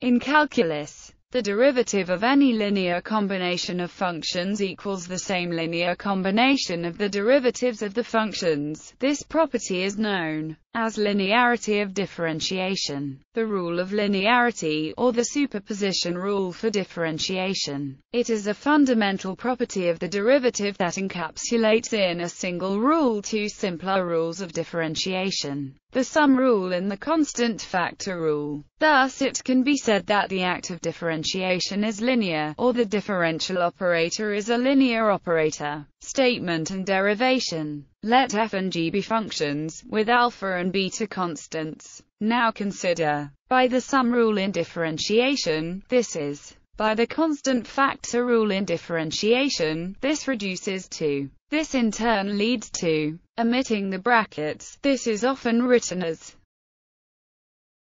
In calculus, the derivative of any linear combination of functions equals the same linear combination of the derivatives of the functions. This property is known as linearity of differentiation, the rule of linearity, or the superposition rule for differentiation. It is a fundamental property of the derivative that encapsulates in a single rule two simpler rules of differentiation, the sum rule and the constant factor rule. Thus it can be said that the act of differentiation is linear, or the differential operator is a linear operator. Statement and derivation let f and g be functions, with alpha and beta constants. Now consider, by the sum rule in differentiation, this is, by the constant factor rule in differentiation, this reduces to. This in turn leads to, omitting the brackets, this is often written as